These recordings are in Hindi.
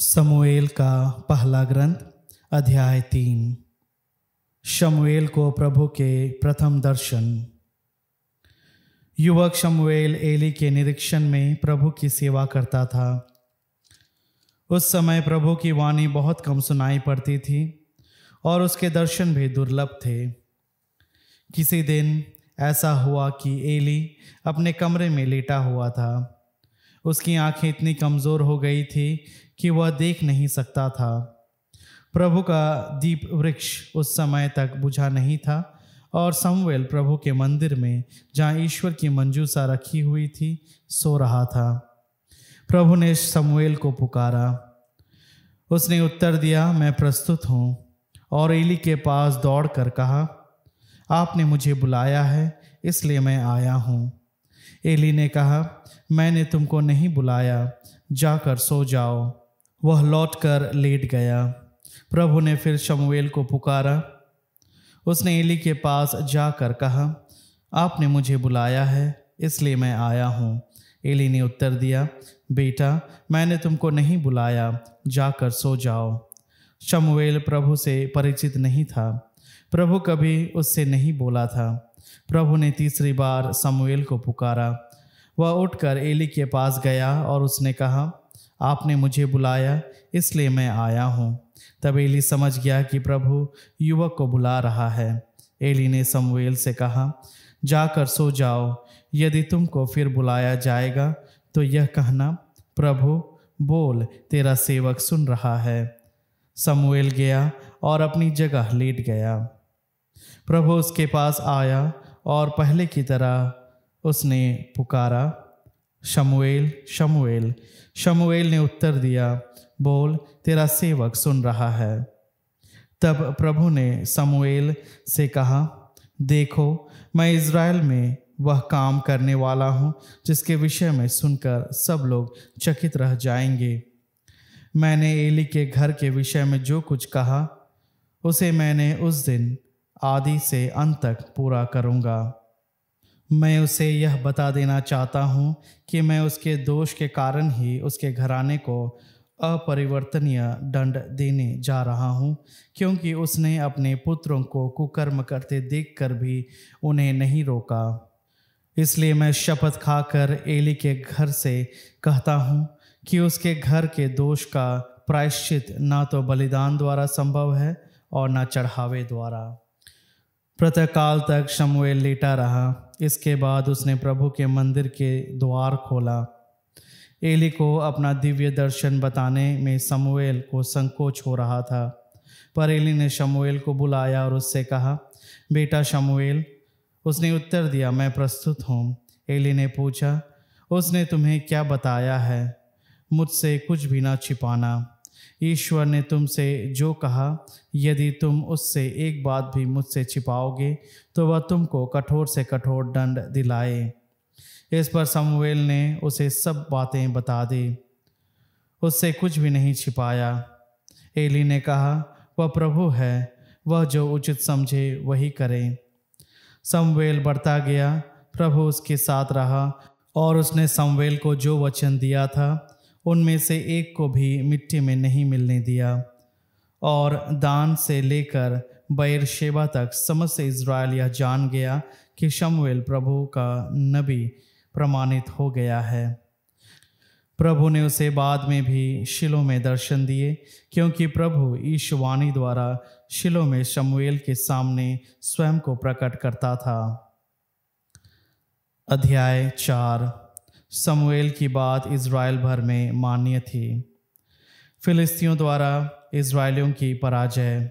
समुएल का पहला ग्रंथ अध्याय तीन शमुएल को प्रभु के प्रथम दर्शन युवक शमुएल एली के निरीक्षण में प्रभु की सेवा करता था उस समय प्रभु की वाणी बहुत कम सुनाई पड़ती थी और उसके दर्शन भी दुर्लभ थे किसी दिन ऐसा हुआ कि एली अपने कमरे में लेटा हुआ था उसकी आंखें इतनी कमज़ोर हो गई थी कि वह देख नहीं सकता था प्रभु का दीप वृक्ष उस समय तक बुझा नहीं था और समवेल प्रभु के मंदिर में जहाँ ईश्वर की मंजूसा रखी हुई थी सो रहा था प्रभु ने समवेल को पुकारा उसने उत्तर दिया मैं प्रस्तुत हूँ और एली के पास दौड़ कर कहा आपने मुझे बुलाया है इसलिए मैं आया हूँ एली ने कहा मैंने तुमको नहीं बुलाया जाकर सो जाओ वह लौट कर लेट गया प्रभु ने फिर शमुएल को पुकारा उसने एली के पास जाकर कहा आपने मुझे बुलाया है इसलिए मैं आया हूँ एली ने उत्तर दिया बेटा मैंने तुमको नहीं बुलाया जाकर सो जाओ शमुएल प्रभु से परिचित नहीं था प्रभु कभी उससे नहीं बोला था प्रभु ने तीसरी बार समुएल को पुकारा वह उठकर एली के पास गया और उसने कहा आपने मुझे बुलाया इसलिए मैं आया हूँ तब एली समझ गया कि प्रभु युवक को बुला रहा है एली ने समुएल से कहा जाकर सो जाओ यदि तुमको फिर बुलाया जाएगा तो यह कहना प्रभु बोल तेरा सेवक सुन रहा है समुएल गया और अपनी जगह लेट गया प्रभु उसके पास आया और पहले की तरह उसने पुकारा शमुएल शमुएल शमुएल ने उत्तर दिया बोल तेरा सेवक सुन रहा है तब प्रभु ने समुएल से कहा देखो मैं इज़राइल में वह काम करने वाला हूँ जिसके विषय में सुनकर सब लोग चकित रह जाएंगे मैंने एली के घर के विषय में जो कुछ कहा उसे मैंने उस दिन आदि से अंत तक पूरा करूँगा मैं उसे यह बता देना चाहता हूँ कि मैं उसके दोष के कारण ही उसके घराने को अपरिवर्तनीय दंड देने जा रहा हूँ क्योंकि उसने अपने पुत्रों को कुकर्म करते देखकर भी उन्हें नहीं रोका इसलिए मैं शपथ खाकर एली के घर से कहता हूँ कि उसके घर के दोष का प्रायश्चित ना तो बलिदान द्वारा संभव है और ना चढ़ावे द्वारा प्रतःकाल तक शमुएल लेटा रहा इसके बाद उसने प्रभु के मंदिर के द्वार खोला एली को अपना दिव्य दर्शन बताने में समूएल को संकोच हो रहा था पर एली ने शमुएल को बुलाया और उससे कहा बेटा शमुएल उसने उत्तर दिया मैं प्रस्तुत हूँ एली ने पूछा उसने तुम्हें क्या बताया है मुझसे कुछ भी ना छिपाना ईश्वर ने तुमसे जो कहा यदि तुम उससे एक बात भी मुझसे छिपाओगे तो वह तुमको कठोर से कठोर दंड दिलाए इस पर समवेल ने उसे सब बातें बता दी उससे कुछ भी नहीं छिपाया एली ने कहा वह प्रभु है वह जो उचित समझे वही करे समवेल बढ़ता गया प्रभु उसके साथ रहा और उसने समवेल को जो वचन दिया था उनमें से एक को भी मिट्टी में नहीं मिलने दिया और दान से लेकर बैर शेबा तक समस्त इसराइल यह जान गया कि शमवेल प्रभु का नबी प्रमाणित हो गया है प्रभु ने उसे बाद में भी शिलों में दर्शन दिए क्योंकि प्रभु ईशवाणी द्वारा शिलों में शमुएल के सामने स्वयं को प्रकट करता था अध्याय चार समुएल की बात इसराइल भर में मान्य थी फिलिस्तियों द्वारा इसराइलियों की पराजय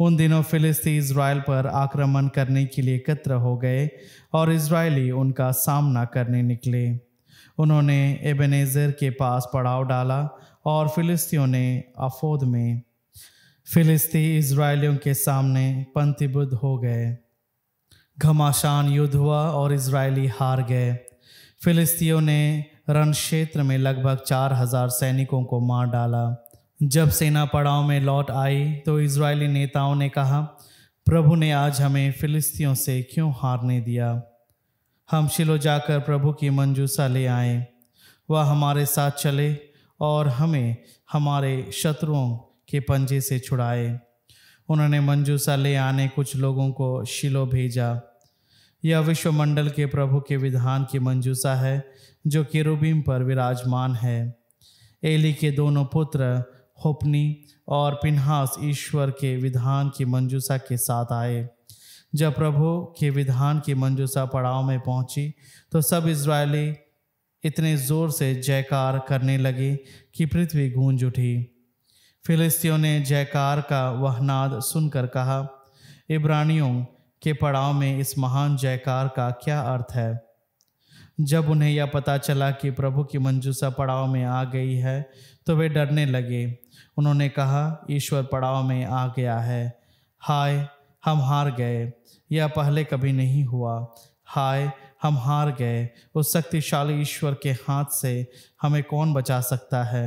उन दिनों फिलिस्ती इसराइल पर आक्रमण करने के लिए एकत्र हो गए और इसराइली उनका सामना करने निकले उन्होंने एबेनेजर के पास पड़ाव डाला और फिलिस्तियों ने अफोद में फिलिस्ती इसराइलियों के सामने पंक्तिबुद्ध हो गए घमासान युद्ध हुआ और इसराइली हार गए फिलिस्तीनियों ने रण क्षेत्र में लगभग चार हजार सैनिकों को मार डाला जब सेना पड़ाव में लौट आई तो इसराइली नेताओं ने कहा प्रभु ने आज हमें फिलिस्तीनियों से क्यों हारने दिया हम शिलो जाकर प्रभु की मंजूसा ले आए वह हमारे साथ चले और हमें हमारे शत्रुओं के पंजे से छुड़ाए उन्होंने मंजूसा ले आने कुछ लोगों को शिलो भेजा यह विश्वमंडल के प्रभु के विधान की मंजूसा है जो किरूबीम पर विराजमान है एली के दोनों पुत्र होपनी और पिन्हास ईश्वर के विधान की मंजूसा के साथ आए जब प्रभु के विधान की मंजूसा पड़ाव में पहुंची तो सब इसराइली इतने जोर से जयकार करने लगे कि पृथ्वी गूंज उठी फिलिस्तियों ने जयकार का वह नाद सुनकर कहा इब्रानियों के पड़ाव में इस महान जयकार का क्या अर्थ है जब उन्हें यह पता चला कि प्रभु की मंजूसा पड़ाव में आ गई है तो वे डरने लगे उन्होंने कहा ईश्वर पड़ाव में आ गया है हाय हम हार गए यह पहले कभी नहीं हुआ हाय हम हार गए उस शक्तिशाली ईश्वर के हाथ से हमें कौन बचा सकता है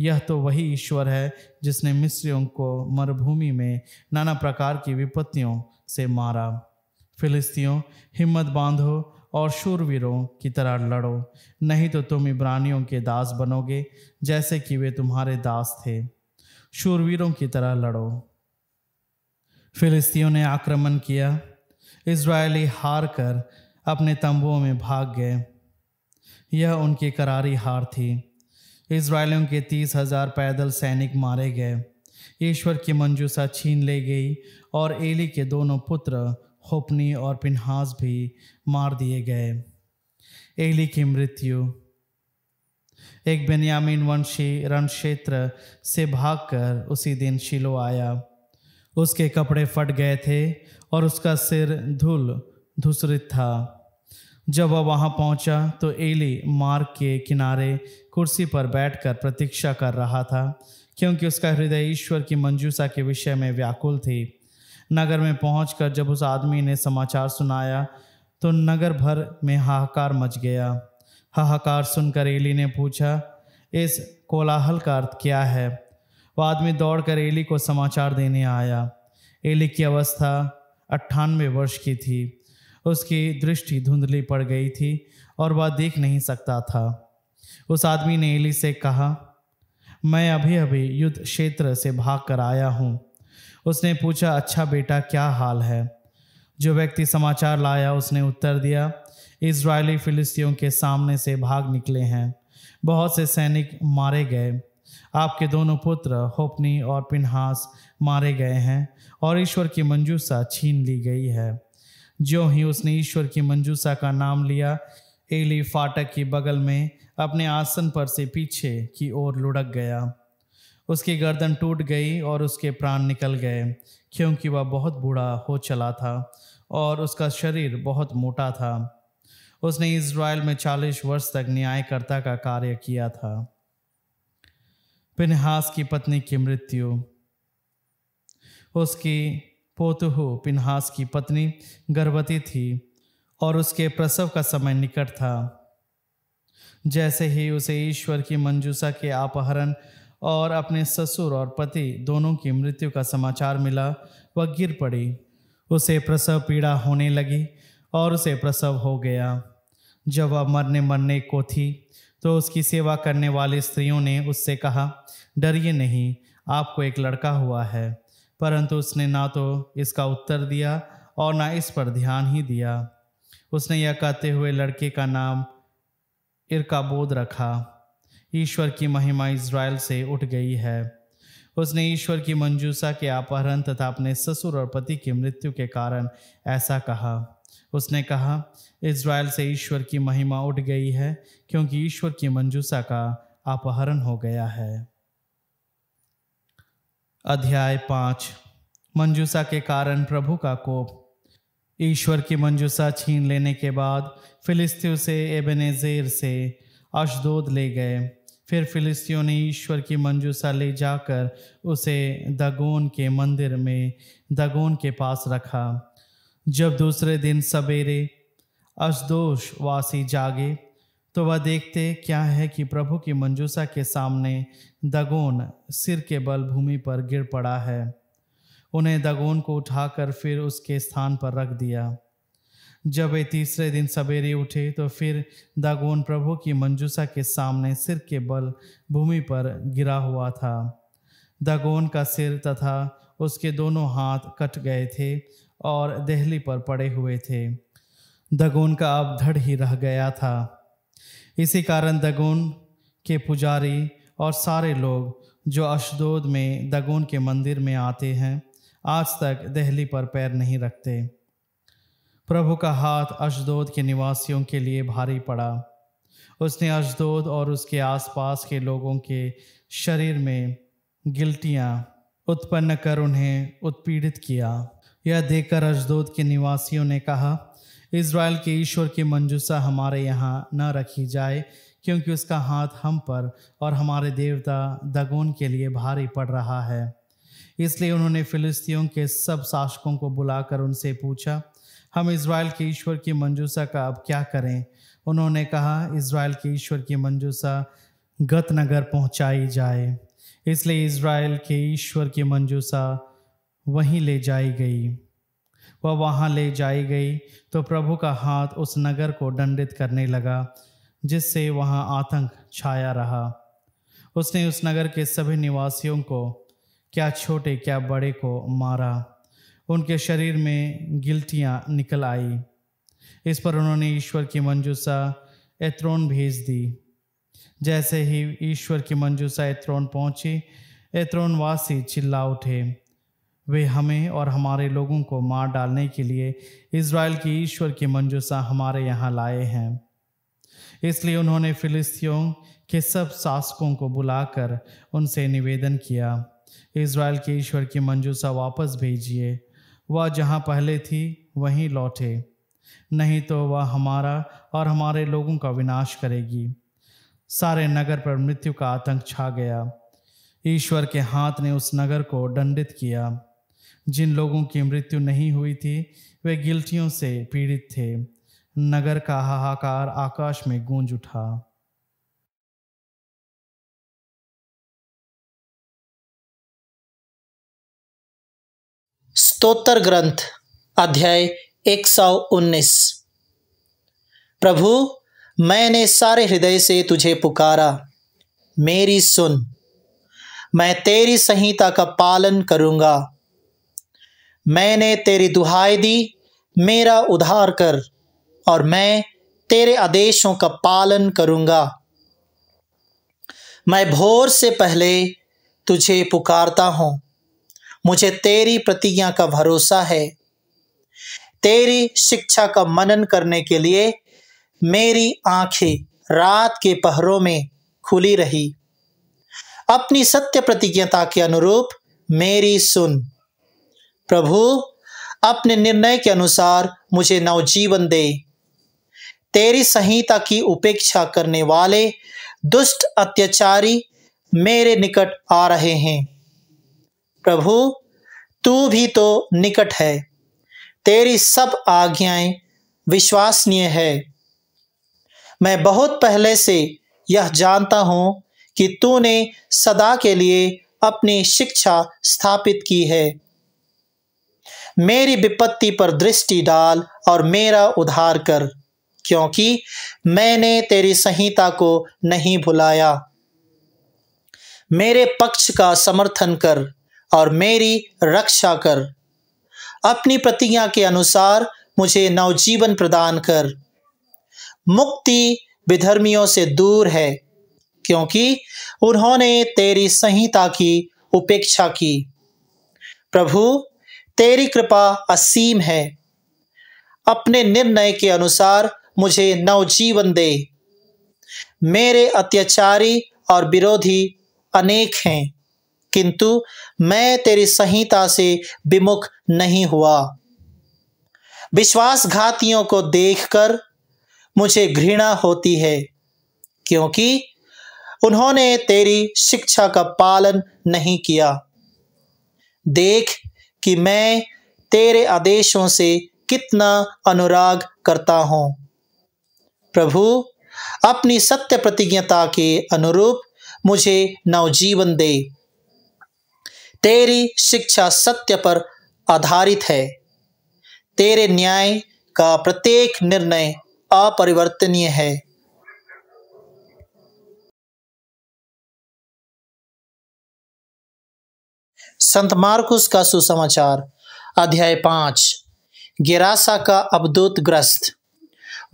यह तो वही ईश्वर है जिसने मिस्रियों को मरुभूमि में नाना प्रकार की विपत्तियों से मारा फिलिस्तियों हिम्मत बांधो और शूरवीरों की तरह लड़ो नहीं तो तुम इब्रानियों के दास बनोगे जैसे कि वे तुम्हारे दास थे शूरवीरों की तरह लड़ो फिलिस्तियों ने आक्रमण किया इसराइली हार कर अपने तंबुओं में भाग गए यह उनकी करारी हार थी इसराइलियों के तीस हजार पैदल सैनिक मारे गए ईश्वर की मंजूसा छीन ले गई और एली के दोनों पुत्र होपनी और पिनहास भी मार दिए गए एली की मृत्यु एक बेनियामीन वंशी रण क्षेत्र से भागकर उसी दिन शिलो आया उसके कपड़े फट गए थे और उसका सिर धूल धूसरित था जब वह वहाँ पहुँचा तो एली मार्ग के किनारे कुर्सी पर बैठकर प्रतीक्षा कर रहा था क्योंकि उसका हृदय ईश्वर की मंजूसा के विषय में व्याकुल थी नगर में पहुँच जब उस आदमी ने समाचार सुनाया तो नगर भर में हाहाकार मच गया हाहाकार सुनकर एली ने पूछा इस कोलाहल का अर्थ क्या है वह आदमी दौड़कर एली को समाचार देने आया एली की अवस्था अट्ठानवे वर्ष की थी उसकी दृष्टि धुंधली पड़ गई थी और वह देख नहीं सकता था उस आदमी ने एली से कहा मैं अभी अभी युद्ध क्षेत्र से भाग कर आया हूँ उसने पूछा अच्छा बेटा क्या हाल है जो व्यक्ति समाचार लाया उसने उत्तर दिया इसराइली फिलिस्तियों के सामने से भाग निकले हैं बहुत से सैनिक मारे गए आपके दोनों पुत्र होपनी और पिनहास मारे गए हैं और ईश्वर की मंजूसा छीन ली गई है जो ही उसने ईश्वर की मंजूसा का नाम लिया एली फाटक के बगल में अपने आसन पर से पीछे की ओर लुढ़क गया उसकी गर्दन टूट गई और उसके प्राण निकल गए क्योंकि वह बहुत बूढ़ा हो चला था और उसका शरीर बहुत मोटा था उसने इसराइल में चालीस वर्ष तक न्यायकर्ता का कार्य किया था पिनहास की पत्नी की मृत्यु उसकी पोतहु पिनहास की पत्नी गर्भवती थी और उसके प्रसव का समय निकट था जैसे ही उसे ईश्वर की मंजूसा के अपहरण और अपने ससुर और पति दोनों की मृत्यु का समाचार मिला वह गिर पड़ी उसे प्रसव पीड़ा होने लगी और उसे प्रसव हो गया जब वह मरने मरने को थी तो उसकी सेवा करने वाली स्त्रियों ने उससे कहा डरिए नहीं आपको एक लड़का हुआ है परंतु उसने ना तो इसका उत्तर दिया और ना इस पर ध्यान ही दिया उसने यह कहते हुए लड़के का नाम इरकाबोध रखा ईश्वर की महिमा इज़राइल से उठ गई है उसने ईश्वर की मंजूसा के अपहरण तथा अपने ससुर और पति की मृत्यु के कारण ऐसा कहा उसने कहा इज़राइल से ईश्वर की महिमा उठ गई है क्योंकि ईश्वर की मंजूसा का अपहरण हो गया है अध्याय पाँच मंजूसा के कारण प्रभु का कोप ईश्वर की मंजूसा छीन लेने के बाद फिलिस्तियों से एबनेजेर से अशदोद ले गए फिर फिलिस्तियों ने ईश्वर की मंजूसा ले जाकर उसे दगोन के मंदिर में दगोन के पास रखा जब दूसरे दिन सवेरे अशदोष वासी जागे तो वह देखते क्या है कि प्रभु की मंजूषा के सामने दगोन सिर के बल भूमि पर गिर पड़ा है उन्हें दगोन को उठाकर फिर उसके स्थान पर रख दिया जब वे तीसरे दिन सवेरे उठे तो फिर दगोन प्रभु की मंजूषा के सामने सिर के बल भूमि पर गिरा हुआ था दगोन का सिर तथा उसके दोनों हाथ कट गए थे और दहली पर पड़े हुए थे दगोन का अब धड़ ही रह गया था इसी कारण दगुन के पुजारी और सारे लोग जो अशदोद में दगुन के मंदिर में आते हैं आज तक दहली पर पैर नहीं रखते प्रभु का हाथ अशदोद के निवासियों के लिए भारी पड़ा उसने अशदोद और उसके आसपास के लोगों के शरीर में गिल्टियाँ उत्पन्न कर उन्हें उत्पीड़ित किया यह देखकर अशदोद के निवासियों ने कहा इसराइल के ईश्वर की मंजूसा हमारे यहाँ न रखी जाए क्योंकि उसका हाथ हम पर और हमारे देवता दगोन के लिए भारी पड़ रहा है इसलिए उन्होंने फिलिस्तियों के सब शासकों को बुलाकर उनसे पूछा हम इसराइल के ईश्वर की मंजूसा का अब क्या करें उन्होंने कहा इसराइल के ईश्वर की मंजूसा गत नगर पहुँचाई जाए इसलिए इसराइल के ईश्वर की मंजूसा वहीं ले जाई गई वह वहाँ ले जाई गई तो प्रभु का हाथ उस नगर को दंडित करने लगा जिससे वहाँ आतंक छाया रहा उसने उस नगर के सभी निवासियों को क्या छोटे क्या बड़े को मारा उनके शरीर में गिल्टियाँ निकल आई इस पर उन्होंने ईश्वर की मंजूसा एत्रोन भेज दी जैसे ही ईश्वर की मंजूसा एत्रोन पहुंची वासी चिल्ला उठे वे हमें और हमारे लोगों को मार डालने के लिए इसराइल की ईश्वर की मंजूसा हमारे यहाँ लाए हैं इसलिए उन्होंने फिलिस्तियों के सब शासकों को बुलाकर उनसे निवेदन किया इसराइल के ईश्वर की मंजूसा वापस भेजिए वह जहाँ पहले थी वहीं लौटे नहीं तो वह हमारा और हमारे लोगों का विनाश करेगी सारे नगर पर मृत्यु का आतंक छा गया ईश्वर के हाथ ने उस नगर को दंडित किया जिन लोगों की मृत्यु नहीं हुई थी वे गिल्टियों से पीड़ित थे नगर का हाहाकार आकाश में गूंज उठा स्तोत्र ग्रंथ अध्याय 119 प्रभु मैंने सारे हृदय से तुझे पुकारा मेरी सुन मैं तेरी संहिता का पालन करूंगा मैंने तेरी दुहाई दी मेरा उधार कर और मैं तेरे आदेशों का पालन करूँगा मैं भोर से पहले तुझे पुकारता हूँ मुझे तेरी प्रतिज्ञा का भरोसा है तेरी शिक्षा का मनन करने के लिए मेरी आंखें रात के पहरों में खुली रही अपनी सत्य प्रतिज्ञता के अनुरूप मेरी सुन प्रभु अपने निर्णय के अनुसार मुझे नवजीवन दे तेरी संहिता की उपेक्षा करने वाले दुष्ट अत्याचारी मेरे निकट आ रहे हैं प्रभु तू भी तो निकट है तेरी सब आज्ञाएं विश्वसनीय है मैं बहुत पहले से यह जानता हूं कि तूने सदा के लिए अपनी शिक्षा स्थापित की है मेरी विपत्ति पर दृष्टि डाल और मेरा उधार कर क्योंकि मैंने तेरी संहिता को नहीं भुलाया मेरे पक्ष का समर्थन कर और मेरी रक्षा कर अपनी प्रतिज्ञा के अनुसार मुझे नवजीवन प्रदान कर मुक्ति विधर्मियों से दूर है क्योंकि उन्होंने तेरी संहिता की उपेक्षा की प्रभु तेरी कृपा असीम है अपने निर्णय के अनुसार मुझे नवजीवन दे मेरे अत्याचारी और विरोधी अनेक हैं किंतु मैं तेरी संहिता से विमुख नहीं हुआ विश्वासघातियों को देखकर मुझे घृणा होती है क्योंकि उन्होंने तेरी शिक्षा का पालन नहीं किया देख कि मैं तेरे आदेशों से कितना अनुराग करता हूँ प्रभु अपनी सत्य प्रतिज्ञता के अनुरूप मुझे नवजीवन दे तेरी शिक्षा सत्य पर आधारित है तेरे न्याय का प्रत्येक निर्णय अपरिवर्तनीय है संत मार्कुस का सुसमाचार अध्याय पांच गेरासा का ग्रस्त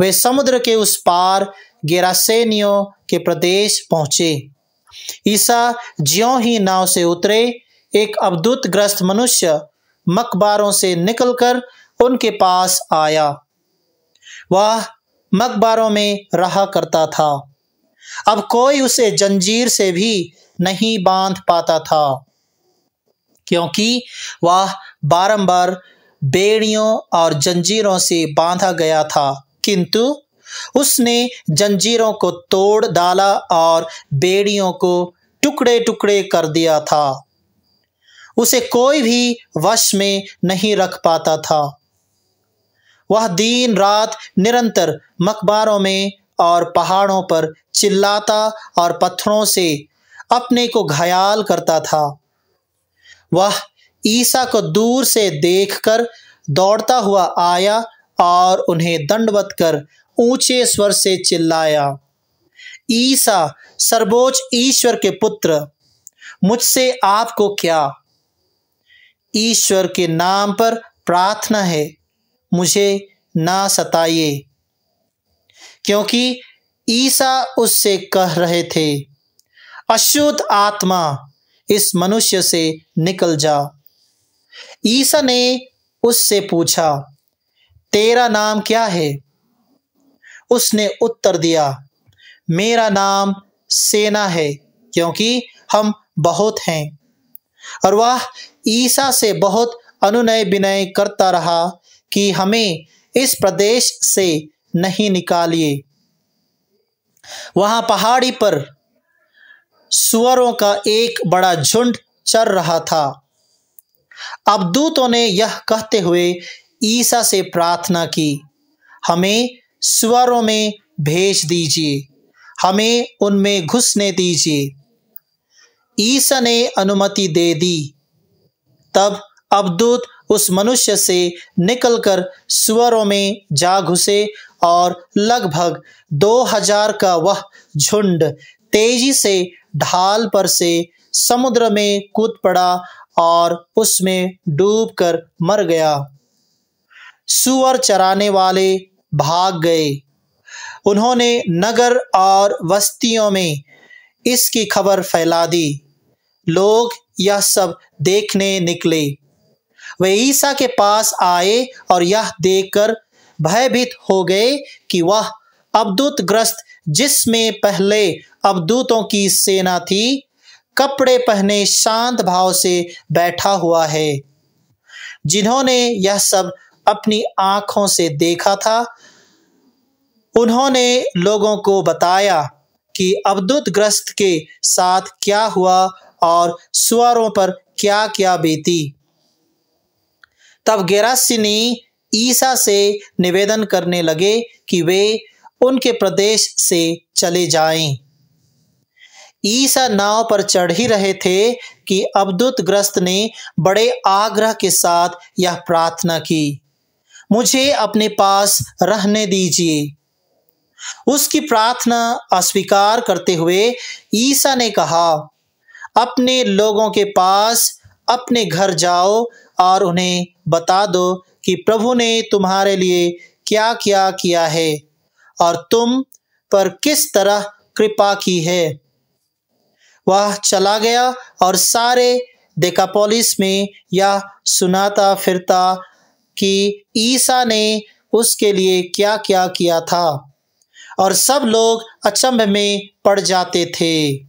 वे समुद्र के उस पार गेरासेनियो के प्रदेश पहुंचे ईसा ज्यो ही नाव से उतरे एक ग्रस्त मनुष्य मकबारों से निकलकर उनके पास आया वह मकबारों में रहा करता था अब कोई उसे जंजीर से भी नहीं बांध पाता था क्योंकि वह बारंबार बेड़ियों और जंजीरों से बांधा गया था किंतु उसने जंजीरों को तोड़ डाला और बेड़ियों को टुकड़े टुकड़े कर दिया था उसे कोई भी वश में नहीं रख पाता था वह दिन रात निरंतर मकबारों में और पहाड़ों पर चिल्लाता और पत्थरों से अपने को घायल करता था वह ईसा को दूर से देखकर दौड़ता हुआ आया और उन्हें दंडवत कर ऊंचे स्वर से चिल्लाया ईसा सर्वोच्च ईश्वर के पुत्र मुझसे आपको क्या ईश्वर के नाम पर प्रार्थना है मुझे ना सताइए क्योंकि ईसा उससे कह रहे थे अशुद्ध आत्मा इस मनुष्य से निकल जा ईसा ने उससे पूछा तेरा नाम क्या है उसने उत्तर दिया मेरा नाम सेना है क्योंकि हम बहुत हैं और वह ईसा से बहुत अनुनय विनय करता रहा कि हमें इस प्रदेश से नहीं निकालिए वहां पहाड़ी पर सुअरों का एक बड़ा झुंड चर रहा था अब दूतों ने यह कहते हुए ईसा से प्रार्थना की हमें सुअरों में भेज दीजिए हमें उनमें घुसने दीजिए ईसा ने अनुमति दे दी तब अबदूत उस मनुष्य से निकलकर सुअरों में जा घुसे और लगभग दो हजार का वह झुंड तेजी से ढाल पर से समुद्र में कूद पड़ा और उसमें डूबकर मर गया सुअर चराने वाले भाग गए उन्होंने नगर और बस्तियों में इसकी खबर फैला दी लोग यह सब देखने निकले वे ईसा के पास आए और यह देखकर भयभीत हो गए कि वह अवदूत ग्रस्त जिसमें पहले अवदूतों की सेना थी कपड़े पहने शांत भाव से बैठा हुआ है जिन्होंने यह सब अपनी आंखों से देखा था उन्होंने लोगों को बताया कि अवदूत ग्रस्त के साथ क्या हुआ और सुअरों पर क्या क्या बीती तब गैरासिनी ईसा से निवेदन करने लगे कि वे उनके प्रदेश से चले जाएं। ईसा नाव पर चढ़ ही रहे थे कि ग्रस्त ने बड़े आग्रह के साथ यह प्रार्थना की मुझे अपने पास रहने दीजिए उसकी प्रार्थना अस्वीकार करते हुए ईसा ने कहा अपने लोगों के पास अपने घर जाओ और उन्हें बता दो कि प्रभु ने तुम्हारे लिए क्या क्या किया है और तुम पर किस तरह कृपा की है वह चला गया और सारे डेकापोलिस में यह सुनाता फिरता कि ईसा ने उसके लिए क्या क्या किया था और सब लोग अचंभ में पड़ जाते थे